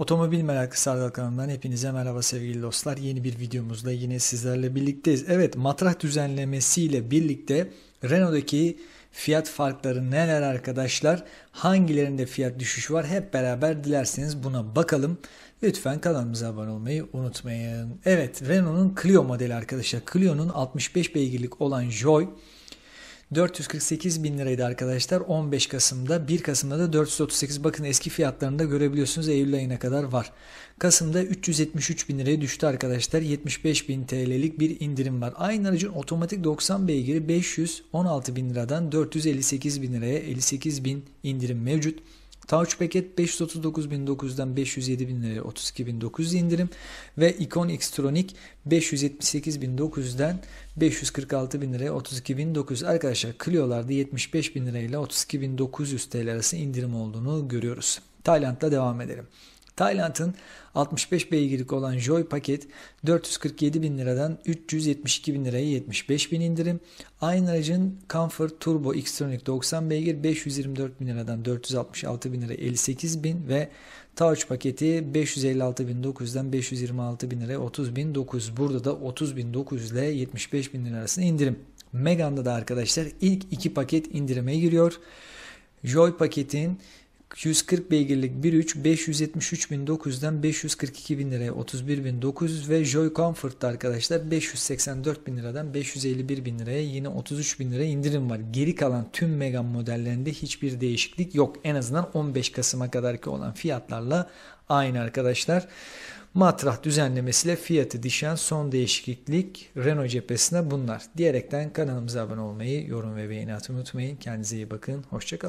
Otomobil Meraklısı Erdal kanalından hepinize merhaba sevgili dostlar. Yeni bir videomuzda yine sizlerle birlikteyiz. Evet matrah düzenlemesiyle birlikte Renault'daki fiyat farkları neler arkadaşlar? Hangilerinde fiyat düşüşü var? Hep beraber dilerseniz buna bakalım. Lütfen kanalımıza abone olmayı unutmayın. Evet Renault'un Clio modeli arkadaşlar. Clio'nun 65 beygirlik olan Joy 448 bin liraydı arkadaşlar. 15 Kasım'da 1 Kasım'da da 438 bakın eski fiyatlarında görebiliyorsunuz Eylül ayına kadar var. Kasım'da 373 bin liraya düştü arkadaşlar. 75 bin TL'lik bir indirim var. Aynı aracın otomatik 90 beygiri 516 bin liradan 458 bin liraya 58 bin indirim mevcut. Tauç paket 539.900'den 507.000 indirim ve Icon Xtronic 578.900'den 546.000 liraya 32.900. Arkadaşlar Clio'larda 75.000 lirayla 32.900 TL arası indirim olduğunu görüyoruz. Tayland'la devam edelim. Tayland'ın 65 beygirlik olan Joy paket 447 bin liradan 372 bin liraya 75 bin indirim. Aynı aracın Comfort Turbo Xtronic 90 beygir 524 bin liradan 466 bin liraya 58 bin ve Touch paketi 556 bin 9'dan 526 bin liraya 30 bin 900 Burada da 30 bin 900 ile 75 bin lira arasında indirim. Megane'da da arkadaşlar ilk iki paket indirime giriyor. Joy paketin 140 beygirlik 1.3 573.900'den 542.000 liraya 31.900 ve Joy Comfort'ta arkadaşlar 584.000 liradan 551.000 liraya yine 33.000 liraya indirim var. Geri kalan tüm Megane modellerinde hiçbir değişiklik yok. En azından 15 Kasım'a kadar ki olan fiyatlarla aynı arkadaşlar. Matrah düzenlemesiyle fiyatı düşen son değişiklik Renault cephesine bunlar. Diyerekten kanalımıza abone olmayı, yorum ve beğeni atmayı unutmayın. Kendinize iyi bakın. Hoşçakalın.